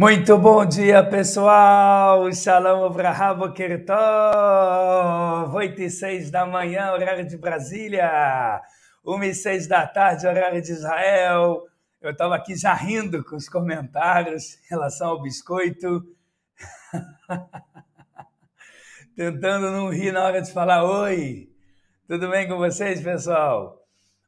Muito bom dia, pessoal! Shalom Avraham Boker Tov! 8 e 6 da manhã, horário de Brasília. 1 e 6 da tarde, horário de Israel. Eu estava aqui já rindo com os comentários em relação ao biscoito. Tentando não rir na hora de falar oi. Tudo bem com vocês, pessoal?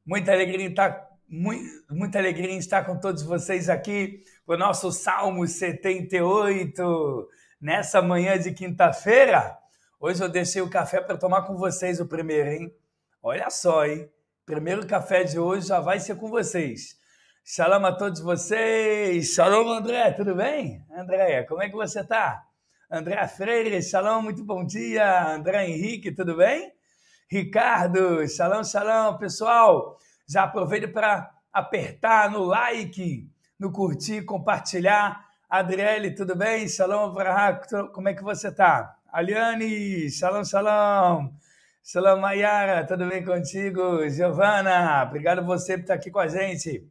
Muita alegria em estar, tá, muito, muita alegria em estar com todos vocês aqui o nosso Salmo 78 nessa manhã de quinta-feira. Hoje eu deixei o café para tomar com vocês o primeiro, hein? Olha só, hein? Primeiro café de hoje já vai ser com vocês. Shalom a todos vocês. Shalom, André, tudo bem? Andréia, como é que você tá? André Freire, shalom, muito bom dia. André Henrique, tudo bem? Ricardo, shalom, shalom. Pessoal, já aproveita para apertar no like, no curtir, compartilhar. Adriele, tudo bem? Shalom, Avraham, como é que você está? Aliane, shalom, shalom. Shalom, Mayara, tudo bem contigo? Giovana, obrigado você por estar tá aqui com a gente.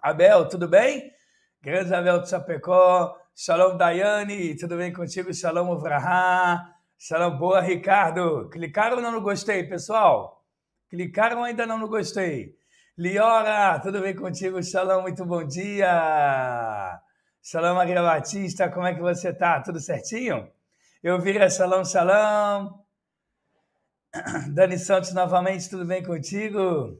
Abel, tudo bem? Grande Abel de Chapecó. Shalom, Daiane, tudo bem contigo? Shalom, Avraham. Shalom, boa, Ricardo. Clicaram ou não no gostei, pessoal? Clicaram ainda não no gostei? Liora, tudo bem contigo? Shalom, muito bom dia! Shalom, Maria Batista, como é que você está? Tudo certinho? Eu vira é, Shalom, Shalom. Dani Santos, novamente, tudo bem contigo?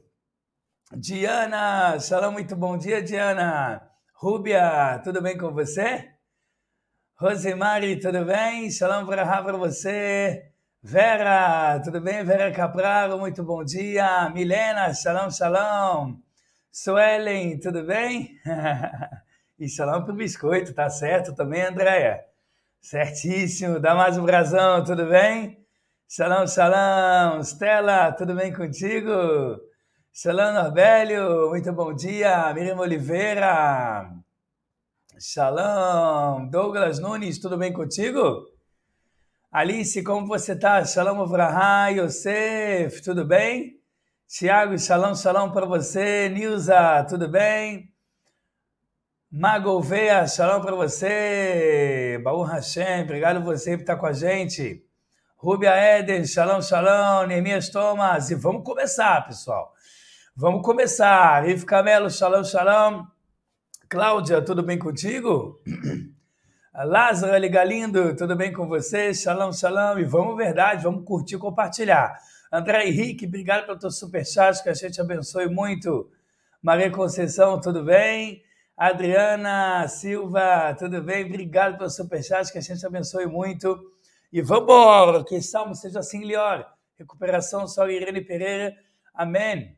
Diana, Shalom, muito bom dia, Diana. Rúbia, tudo bem com você? Rosemary, tudo bem? Shalom para você. Vera, tudo bem? Vera Capraro, muito bom dia. Milena, shalom, shalom. Suelen, tudo bem? e shalom pro biscoito, tá certo também, Andréia? Certíssimo. Dá mais um brasão, tudo bem? Shalom, shalom. Stella, tudo bem contigo? Shalom, Norbélio, muito bom dia. Miriam Oliveira. Shalom. Douglas Nunes, tudo bem contigo? Alice, como você está? Shalom Avraham, Yosef, tudo bem? Tiago, shalom, shalom para você. Nilza, tudo bem? Magolveia, shalom para você. Baú Hashem, obrigado você por estar com a gente. Rubia Eden, shalom, shalom. Neemias Thomas, e vamos começar, pessoal. Vamos começar. Riff Camelo, shalom, shalom. Cláudia, tudo bem contigo? Lázaro L. Galindo, tudo bem com você? Shalom, shalom. E vamos verdade, vamos curtir e compartilhar. André Henrique, obrigado pelo teu superchat, que a gente abençoe muito. Maria Conceição, tudo bem? Adriana Silva, tudo bem? Obrigado pelo superchat, que a gente abençoe muito. E vambora, que salmo seja assim, Lior. Recuperação, Sol Irene Pereira. Amém.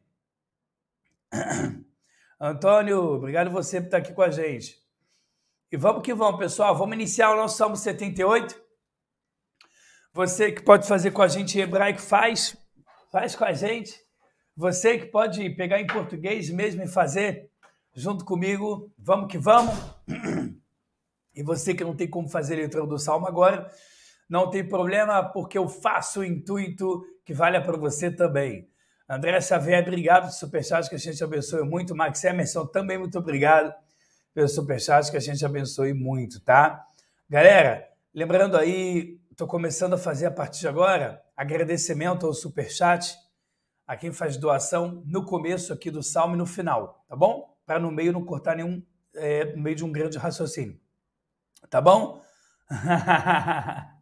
Antônio, obrigado você por estar aqui com a gente. E vamos que vamos, pessoal. Vamos iniciar o nosso Salmo 78. Você que pode fazer com a gente em hebraico, faz. Faz com a gente. Você que pode pegar em português mesmo e fazer junto comigo. Vamos que vamos. E você que não tem como fazer a letra do Salmo agora, não tem problema, porque eu faço o intuito que valha para você também. André Xavier, obrigado superchat, que a gente abençoe muito. Max Emerson, também muito obrigado pelos superchats, que a gente abençoe muito, tá? Galera, lembrando aí, estou começando a fazer a partir de agora agradecimento ao superchat, a quem faz doação no começo aqui do salmo e no final, tá bom? Para no meio não cortar nenhum, é, no meio de um grande raciocínio, tá bom?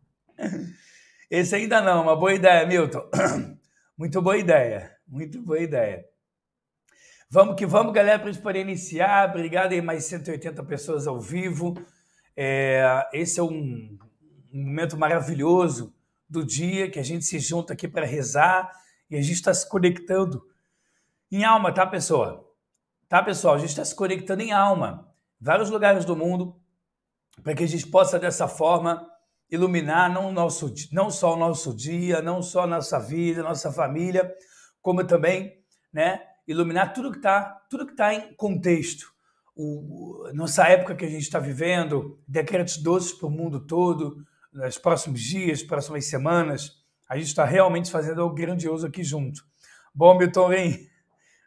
Esse ainda não, uma boa ideia, Milton. Muito boa ideia, muito boa ideia. Vamos que vamos, galera, para a gente poder iniciar. Obrigado aí, mais 180 pessoas ao vivo. É, esse é um momento maravilhoso do dia que a gente se junta aqui para rezar e a gente está se conectando em alma, tá, pessoal? Tá, pessoal? A gente está se conectando em alma. Vários lugares do mundo, para que a gente possa, dessa forma, iluminar não, nosso, não só o nosso dia, não só a nossa vida, nossa família, como também, né? iluminar tudo que está tudo que tá em contexto. O, nossa época que a gente está vivendo, decretos doces para o mundo todo, nos próximos dias, próximas semanas, a gente está realmente fazendo algo grandioso aqui junto. Bom, Milton vem.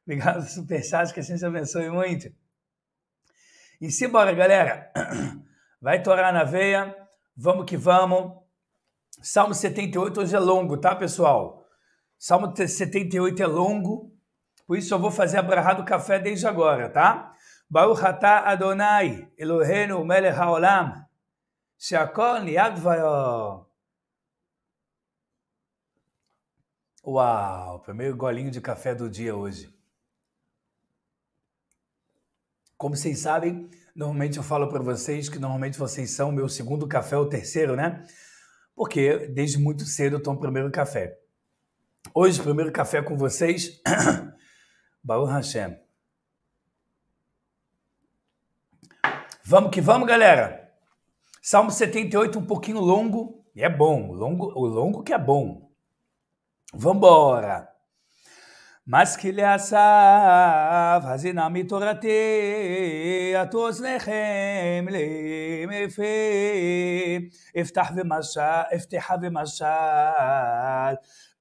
obrigado pelo chato, que a gente abençoe muito. E simbora, galera. Vai torar na veia, vamos que vamos. Salmo 78 hoje é longo, tá, pessoal? Salmo 78 é longo, por isso eu vou fazer a brahá do café desde agora, tá? Baruch Adonai, Eloheinu melech haolam, sheakol Uau, primeiro golinho de café do dia hoje. Como vocês sabem, normalmente eu falo para vocês que normalmente vocês são meu segundo café, o terceiro, né? Porque desde muito cedo eu tomo o primeiro café. Hoje, o primeiro café com vocês Baruch Hashem. Vamos que vamos, galera. Salmo 78, um pouquinho longo. E é bom, longo, o longo que é bom. Vambora. Mas que lhe leasav hazinami torate atos nechem lemefe eftah v'mashal eftah v'mashal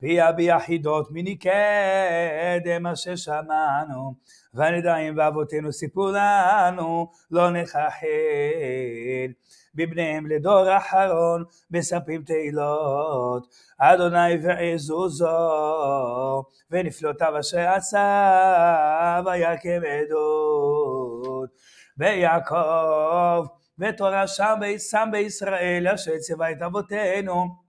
פיה ביחידות קדם אשר שמענו והנדעים ואבותינו סיפרו לנו לא נכחל בבניהם לדור אחרון מספרים תהילות אדוני ועזו זו ונפלותיו אשר עשה ויקם עדות ויעקב ותורה שם בישראל אשר ציווה את אבותינו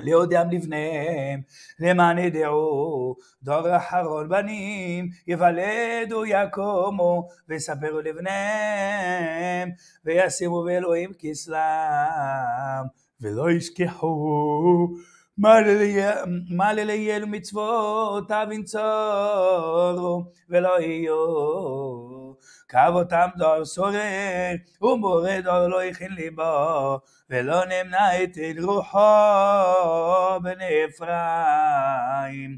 לעוד לבניהם, למען ידעו, דור אחרון בנים, יוולדו יקומו, ויספרו לבניהם, וישימו באלוהים כסלם, ולא ישכחו. מה ללייל מצוות אבין צורו, ולא יהיו קב אותם דור שורד, ומורד דור לא יכין ליבו, ולא נמנע את גרוחו בני אפרים.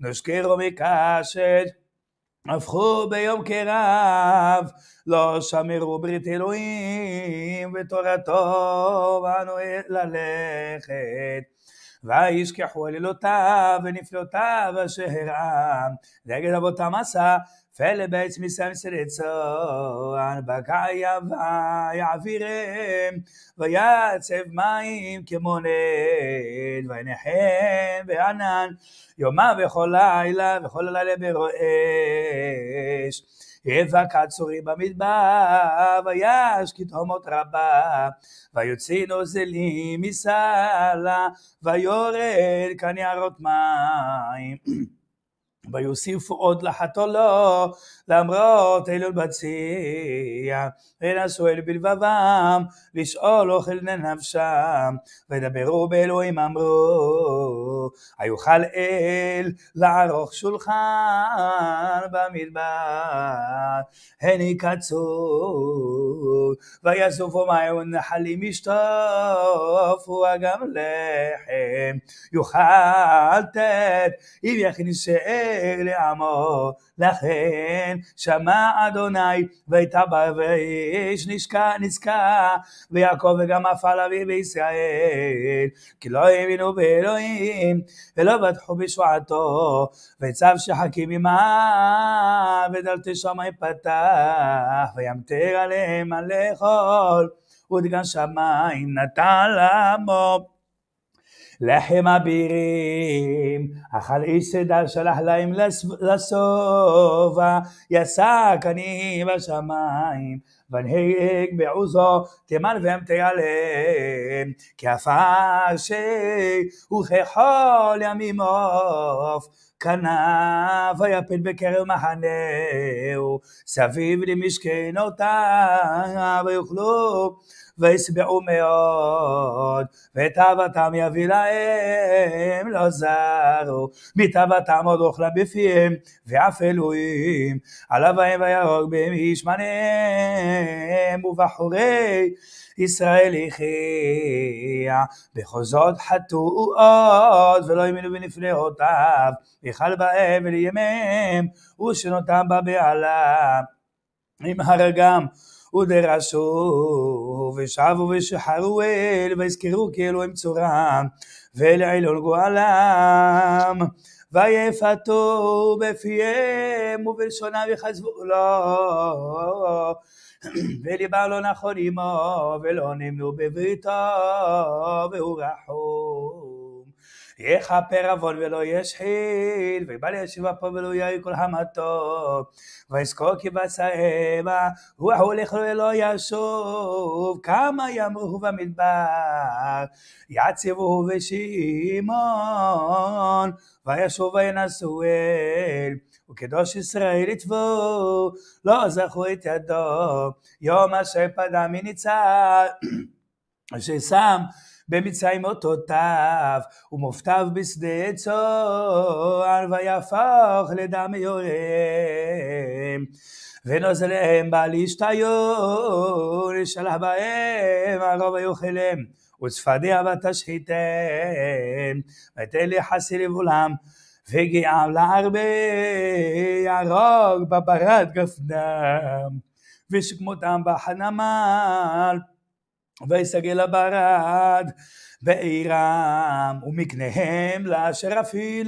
נשכרו מקשד, הפכו ביום קרב, לא שמרו ברית אלוהים, ותורתו בנו ית ללכת, והי שכחו על אילותיו, ונפנותיו השהרם, דגל אבותם עשה, فعل بيت مسمسر צאן, בקע יעבירם, ויצב מים כמו נל, וינחם בענן, יומה וכל לילה, וכל הלילה ברועש. יבק הצורים במדבר, ויש כתהומות רבה, ויוצאין נוזלים מסלה ויורד כנערות מים. ויוסיפו עוד לחתולו למרות אלול בציע, ונשאו אל בלבבם, לשאול אוכל לנפשם, ודברו באלוהים אמרו, היוכל אל לערוך שולחן במדבר, הן יקצו, ויזופו מים ונחלים ישטופו, וגם לחם יוכל תת, אם יכניס שאל לעמו. לכן שמע אדוני ויתבש נשקע נזקע ויעקב וגם אף על אבי בישראל כי לא האמינו באלוהים ולא בטחו בשועתו וצו שחכים עמה ודלתי שמי פתח וימתר עליהם על לאכול ודגן שמיים נטע לעמו לחם אבירים, אכל איש שדה שלח להם לשובע, יסק אני בשמיים, ונהג בעוזו תימן ואמתיילם, כי הפשי וככל ימים עוף. קנה היפל בקרב מחנהו, סביב למשכנותיו ויאכלו וישבעו מאוד, ותאוותם יביא להם, לא זרו, מתאוותם עוד אוכלה בפיהם, ואף אלוהים, עליו האם ויהרוג בהם איש מניהם, ובחורי ישראל יחיה, בכל זאת חטאו עוד, ולא האמינו בנפלאותיו, יכל בהם ולימיהם, ושנותם בבעלה. עם הרגם ודרשו, ושבו ושחרו אל, ויזכרו כי אלוהים צורם, ולעילון גואלם. ויפתו בפיהם ובלשונם יחזבו לו. וליבם לא נכון עמו, ולא נמנו בביתו והוא רחוק. יכפר עוון ולא ישחיל, ובא לישיבה פה ולא יהיה כל המתוק, ויזכור כי בצעמה, הוא ההולך ולא ישוב, כמה ימרו במדבר, יציבוהו ושמעון, וישוב וינשאו אל. וקדוש ישראל יטבו, לא זכו את ידו, יום אשר פדה אשר שם במצרים אותותיו, ומופתיו בשדה צוהר, ויהפוך לדם יורם. ונוזליהם להם בעל ישתיור, שלח בהם הרוב ויאכלם, וצפדיה ותשחיתם, ותן לי חסיר לבולם, וגיעם להרבה, יהרוג בברד גפנם, ושכמותם בחנמל. ויסגל הברד בעירם ומקניהם לאשרפי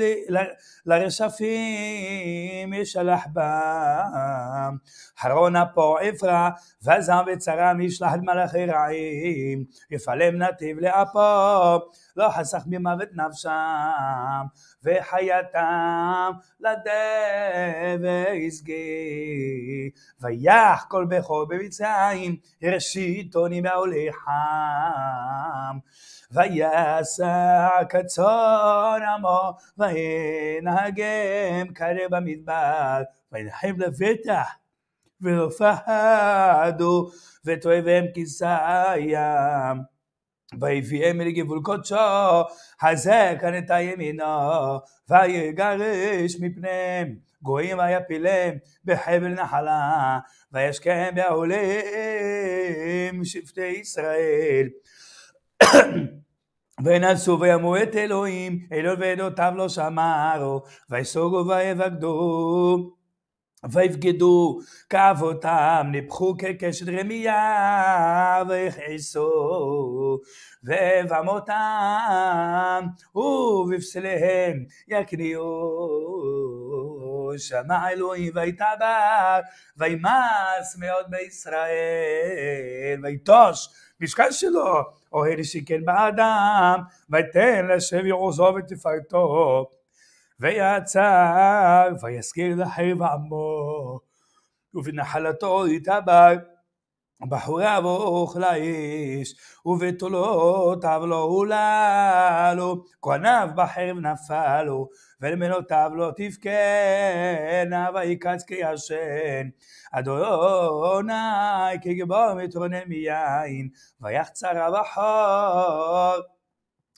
לרשפים ישלח בם חרון אפו עפרה וזם וצרם ישלח את מלאכי רעים יפלם נתיב לאפו לא חסך ממוות נפשם וחייתם לדבר לדבסגי. ויח כל בכור במצרים, ראשית עוני מעולה חם. ויסע קצון עמו, וינהגם כרה במדבר, וינחם לבטח. ולא פחדו, ותועביהם כסיים. ויביא מלגי ולקודשו, חזקן את הימינו, ויגרש מפניהם. גויים ויפילם בחבל נחלה, וישכם בעולם שבטי ישראל. ונסו וימו את אלוהים, אלוהים ועדותיו לא שמרו, ויסוגו ויבגדו. ויבגדו כאבותם, נפחו כקשת רמייה, ויכעסו, ובמותם, ובפסליהם יקניעו. שמע אלוהים ויתעבר, וימאס מאוד בישראל, ויטוש משכן שלו, אוהל שכן באדם, ויתן לשם יעוזו ותפארתו. ויצא ויזכיר לאחיו עמו, ובנחלתו יתאבר, בחורי אבוך לאיש ובתולות אבלו הוללו, כהניו בחרב נפלו, ולמנותיו לא תבכנה, ויקץ כישן. אדוני כגיבור מתרונן מיין, ויחצרה בחור.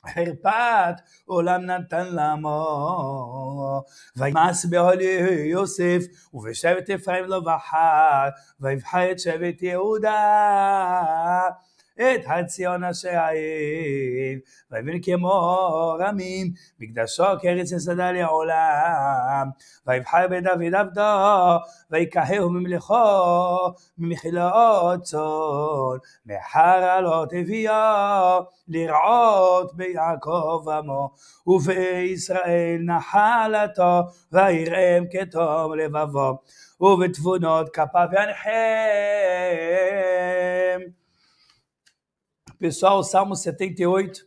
חרפת עולם נתן לעמו, וימאס באוהל יוסף, ובשבט אפרים לא בחר, ויבחר את שבט יהודה. את הציון אשר העיר, ויבין כמו רמים, מקדשו כארץ יסדה לעולם, ויבחר בדוד עבדו, ויקההו ממלכו, ממחילות צאן, מחרא לא תביאו, לרעות ביעקב עמו, ובישראל נחלתו, ויראם כתום לבבו, ובתבונות כפיו ינחם. Pessoal, o Salmo 78,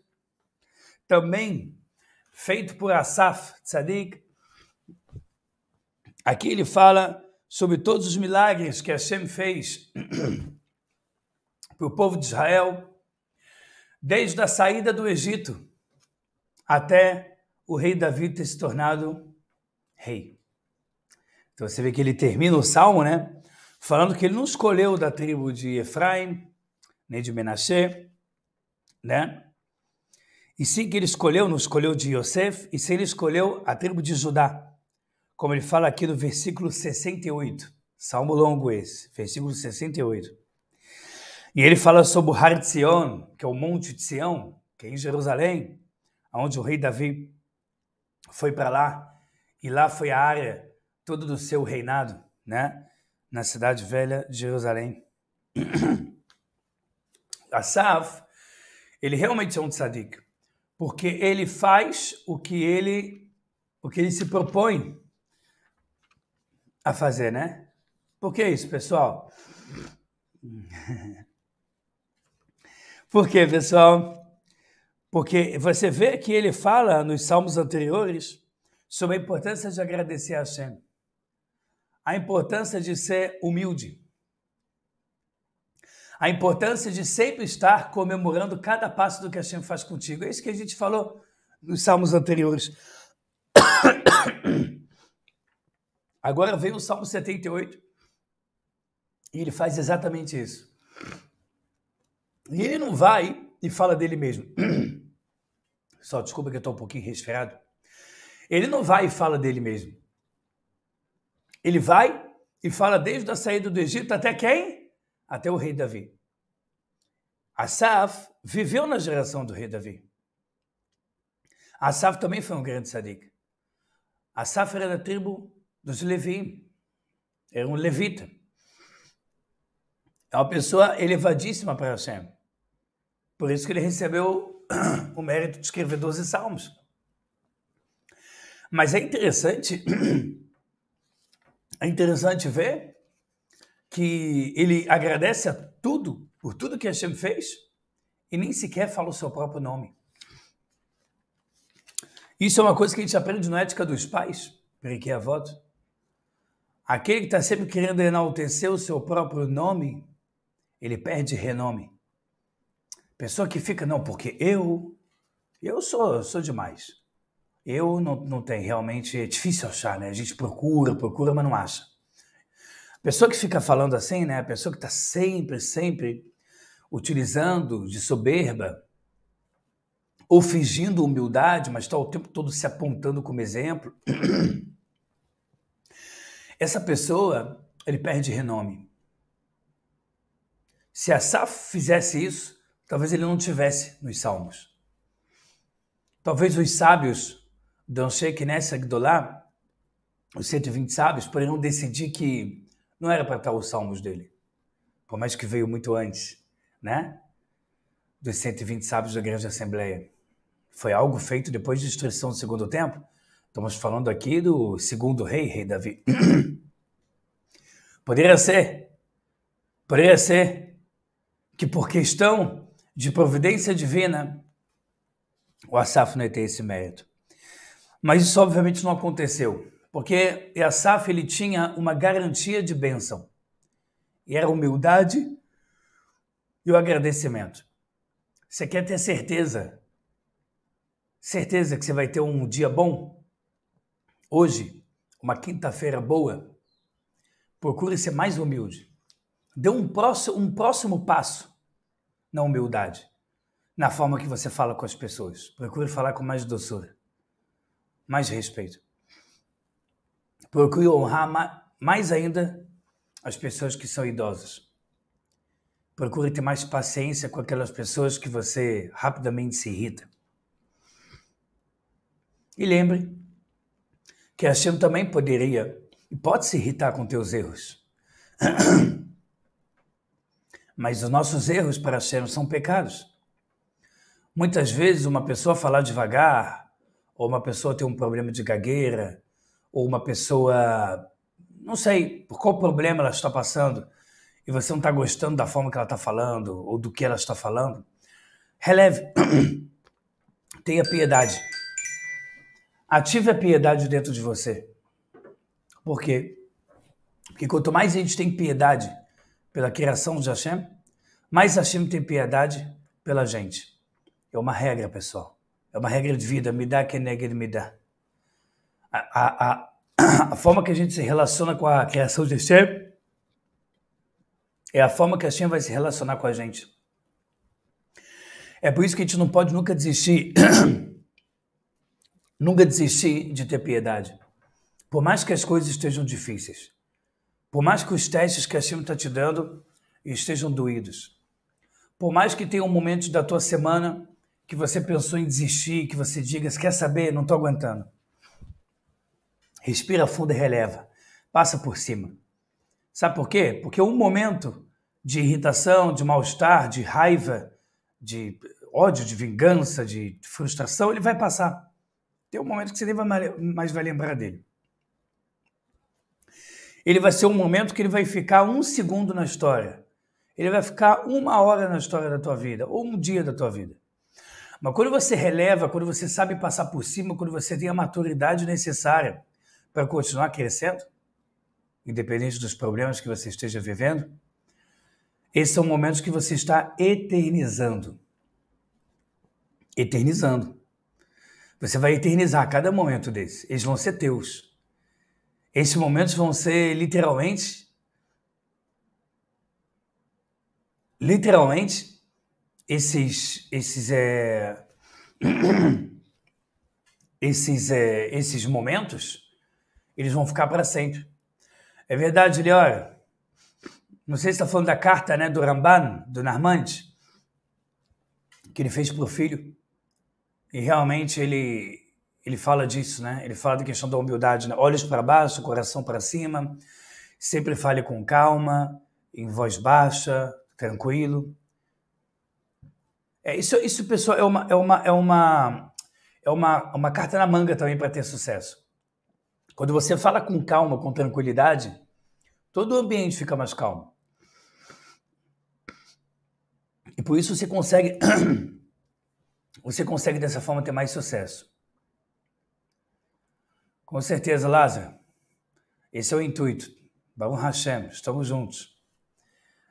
também feito por Asaf Tzadik. Aqui ele fala sobre todos os milagres que Hashem fez para o povo de Israel, desde a saída do Egito até o rei Davi ter se tornado rei. Então você vê que ele termina o salmo, né? Falando que ele não escolheu da tribo de Efraim, nem de Menashe, né? E sim que ele escolheu, não escolheu de Yosef, e se ele escolheu a tribo de Judá, como ele fala aqui no versículo 68, salmo longo esse, versículo 68. E ele fala sobre o Har Tzion, que é o Monte de Sião, que é em Jerusalém, onde o rei Davi foi para lá, e lá foi a área toda do seu reinado, né? Na cidade velha de Jerusalém. Asaf, Ele realmente é um tzadik, porque ele faz o que ele o que ele se propõe a fazer, né? Por que isso, pessoal? Por que, pessoal? Porque você vê que ele fala nos salmos anteriores sobre a importância de agradecer a Hashem, a importância de ser humilde, a importância de sempre estar comemorando cada passo do que a Hashem faz contigo. É isso que a gente falou nos salmos anteriores. Agora vem o Salmo 78 e ele faz exatamente isso. E ele não vai e fala dele mesmo. Só desculpa que eu estou um pouquinho resfriado. Ele não vai e fala dele mesmo. Ele vai e fala desde a saída do Egito até quem? até o rei Davi. Asaf viveu na geração do rei Davi. Asaf também foi um grande sadique. Asaf era da tribo dos Levi, era um levita. É uma pessoa elevadíssima para Hashem. Por isso que ele recebeu o mérito de escrever 12 salmos. Mas é interessante, é interessante ver que ele agradece a tudo, por tudo que Hashem fez, e nem sequer fala o seu próprio nome. Isso é uma coisa que a gente aprende na ética dos pais, porque a voto. Aquele que está sempre querendo enaltecer o seu próprio nome, ele perde renome. Pessoa que fica, não, porque eu, eu sou, sou demais. Eu não, não tenho realmente, é difícil achar, né? A gente procura, procura, mas não acha. Pessoa que fica falando assim, né? A pessoa que está sempre, sempre utilizando de soberba ou fingindo humildade, mas está o tempo todo se apontando como exemplo. Essa pessoa, ele perde renome. Se Asaf fizesse isso, talvez ele não tivesse nos Salmos. Talvez os sábios, Don Sheikh Nessa Gdolá, os 120 sábios, poderiam decidir que não era para estar tá os salmos dele. Por mais que veio muito antes, né? Dos 120 sábios da Grande Assembleia. Foi algo feito depois da destruição do segundo tempo. Estamos falando aqui do segundo rei, rei Davi. Poderia ser. Poderia ser que por questão de providência divina, o Asaf não ia ter esse mérito. Mas isso obviamente não aconteceu. Porque Yasaf ele tinha uma garantia de bênção. E era humildade e o agradecimento. Você quer ter certeza? Certeza que você vai ter um dia bom? Hoje, uma quinta-feira boa? Procure ser mais humilde. Dê um próximo, um próximo passo na humildade, na forma que você fala com as pessoas. Procure falar com mais doçura, mais respeito. Procure honrar mais ainda as pessoas que são idosas. Procure ter mais paciência com aquelas pessoas que você rapidamente se irrita. E lembre que a Hashem também poderia e pode se irritar com teus erros. Mas os nossos erros para Hashem são pecados. Muitas vezes uma pessoa falar devagar, ou uma pessoa ter um problema de gagueira, ou uma pessoa, não sei por qual problema ela está passando e você não está gostando da forma que ela está falando ou do que ela está falando, releve, tenha piedade. Ative a piedade dentro de você. Por quê? Porque quanto mais a gente tem piedade pela criação de Hashem, mais Hashem tem piedade pela gente. É uma regra, pessoal. É uma regra de vida. Me dá que é negue, me dá a, a, a forma que a gente se relaciona com a criação de ser é a forma que a Hashem vai se relacionar com a gente. É por isso que a gente não pode nunca desistir, nunca desistir de ter piedade. Por mais que as coisas estejam difíceis, por mais que os testes que a Hashem está te dando estejam doídos, por mais que tenha um momento da tua semana que você pensou em desistir, que você diga, quer saber, não estou aguentando. Respira fundo e releva. Passa por cima. Sabe por quê? Porque um momento de irritação, de mal-estar, de raiva, de ódio, de vingança, de frustração, ele vai passar. Tem um momento que você nem vai mais vai lembrar dele. Ele vai ser um momento que ele vai ficar um segundo na história. Ele vai ficar uma hora na história da tua vida, ou um dia da tua vida. Mas quando você releva, quando você sabe passar por cima, quando você tem a maturidade necessária, para continuar crescendo, independente dos problemas que você esteja vivendo. Esses são momentos que você está eternizando. Eternizando. Você vai eternizar cada momento desses. Eles vão ser teus. Esses momentos vão ser literalmente literalmente esses esses é, esses é, esses momentos eles vão ficar para sempre. É verdade, Lior. Não sei se está falando da carta né, do Ramban, do Narmante, que ele fez para o filho. E realmente ele, ele fala disso, né? Ele fala da questão da humildade. Né? Olhos para baixo, coração para cima. Sempre fale com calma, em voz baixa, tranquilo. É, isso, isso pessoal, é uma, é uma, é uma, é uma, uma carta na manga também para ter sucesso. Quando você fala com calma, com tranquilidade, todo o ambiente fica mais calmo. E por isso você consegue você consegue dessa forma ter mais sucesso. Com certeza, Lázaro. Esse é o intuito. Vamos Hashem, estamos juntos.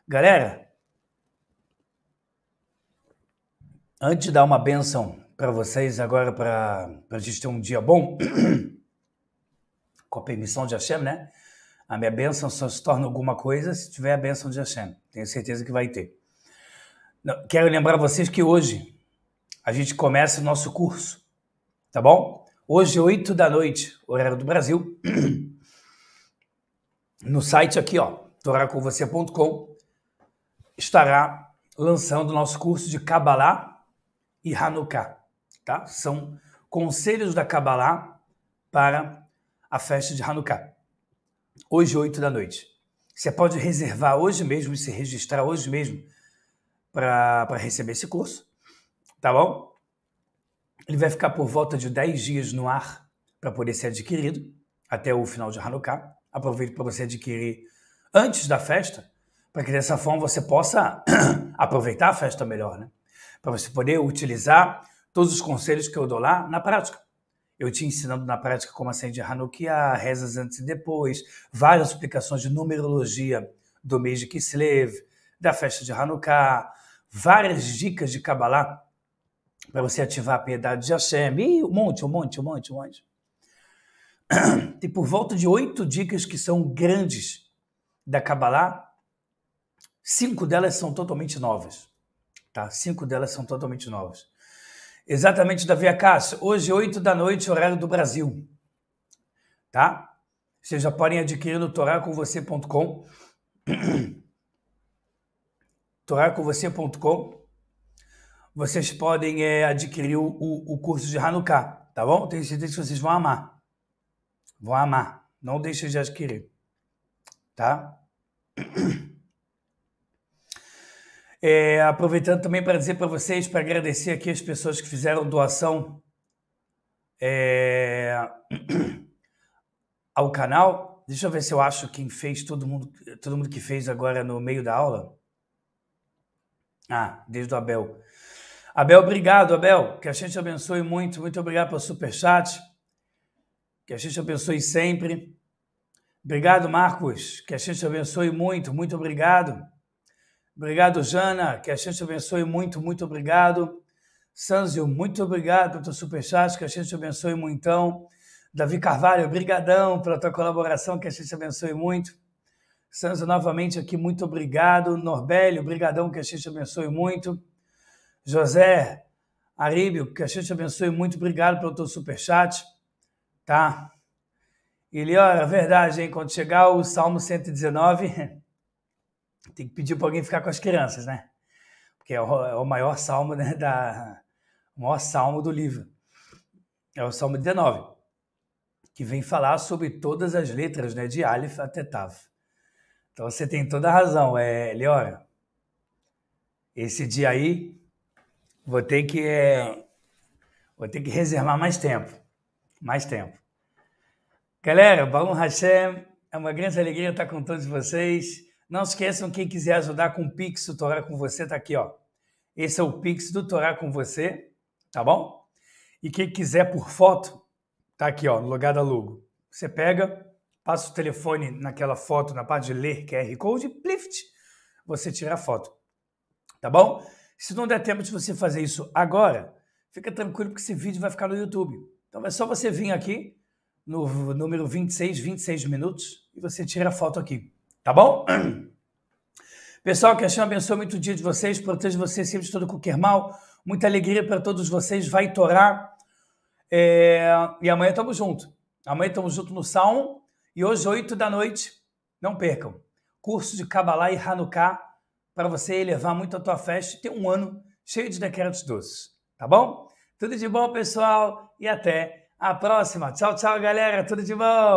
Galera, antes de dar uma benção para vocês agora para a gente ter um dia bom, com a permissão de Hashem, né? A minha bênção só se torna alguma coisa se tiver a bênção de Hashem. Tenho certeza que vai ter. Quero lembrar vocês que hoje a gente começa o nosso curso, tá bom? Hoje, 8 da noite, horário do Brasil, no site aqui, ó, toracomvocê.com, estará lançando o nosso curso de Kabbalah e Hanukkah, tá? São conselhos da Kabbalah para a festa de Hanukkah. Hoje, 8 da noite. Você pode reservar hoje mesmo e se registrar hoje mesmo para receber esse curso, tá bom? Ele vai ficar por volta de 10 dias no ar para poder ser adquirido até o final de Hanukkah. Aproveite para você adquirir antes da festa, para que dessa forma você possa aproveitar a festa melhor, né? Para você poder utilizar todos os conselhos que eu dou lá na prática. Eu te ensinando na prática como acender Hanukkah, rezas antes e depois, várias explicações de numerologia do mês de Kislev, da festa de Hanukkah, várias dicas de Kabbalah para você ativar a piedade de Hashem. E um monte, um monte, um monte, um monte. Tem por volta de oito dicas que são grandes da Kabbalah. Cinco delas são totalmente novas. Tá? Cinco delas são totalmente novas. Exatamente, Davi Acácio. Hoje, 8 da noite, horário do Brasil. Tá? Vocês já podem adquirir no toraconvocê.com. toraconvocê.com. Vocês podem é, adquirir o, o, o, curso de Hanukkah, tá bom? Tenho certeza que vocês vão amar. Vão amar. Não deixem de adquirir. Tá? É, aproveitando também para dizer para vocês, para agradecer aqui as pessoas que fizeram doação é, ao canal. Deixa eu ver se eu acho quem fez, todo mundo, todo mundo que fez agora no meio da aula. Ah, desde o Abel. Abel, obrigado, Abel. Que a gente abençoe muito. Muito obrigado pelo superchat. Que a gente abençoe sempre. Obrigado, Marcos. Que a gente abençoe muito. Muito obrigado. Obrigado, Jana. Que a gente te abençoe muito, muito obrigado. Sanzio, muito obrigado pelo teu superchat. Que a gente te abençoe muito. Davi Carvalho, brigadão pela tua colaboração. Que a gente te abençoe muito. Sanzio, novamente aqui, muito obrigado. Norbélio, brigadão. Que a gente te abençoe muito. José Aríbio, que a gente te abençoe muito. Obrigado pelo teu superchat. Tá? E, Eliora, verdade, hein? Quando chegar o Salmo 119... tem que pedir para alguém ficar com as crianças, né? Porque é o, é o maior salmo né, da o maior salmo do livro. É o Salmo 19, que vem falar sobre todas as letras, né, de Aleph até Tav. Então você tem toda a razão, é, Leora. Esse dia aí vou ter que é, vou ter que reservar mais tempo, mais tempo. Galera, Baum Hashem, é uma grande alegria estar com todos vocês. Não esqueçam, quem quiser ajudar com o Pix do Torá com você, tá aqui, ó. Esse é o Pix do Torá com você, tá bom? E quem quiser por foto, tá aqui, ó, no lugar da logo. Você pega, passa o telefone naquela foto, na parte de ler QR Code, plift, você tira a foto, tá bom? Se não der tempo de você fazer isso agora, fica tranquilo porque esse vídeo vai ficar no YouTube. Então é só você vir aqui no número 26, 26 minutos e você tira a foto aqui. Tá bom? Pessoal, que a Shem abençoe muito o dia de vocês, proteja vocês sempre de todo qualquer mal. Muita alegria para todos vocês. Vai torar. É... E amanhã estamos junto. Amanhã estamos junto no Salmo. E hoje, 8 da noite, não percam. Curso de Kabbalah e Hanukkah para você elevar muito a tua festa e ter um ano cheio de decretos doces. Tá bom? Tudo de bom, pessoal. E até a próxima. Tchau, tchau, galera. Tudo de bom.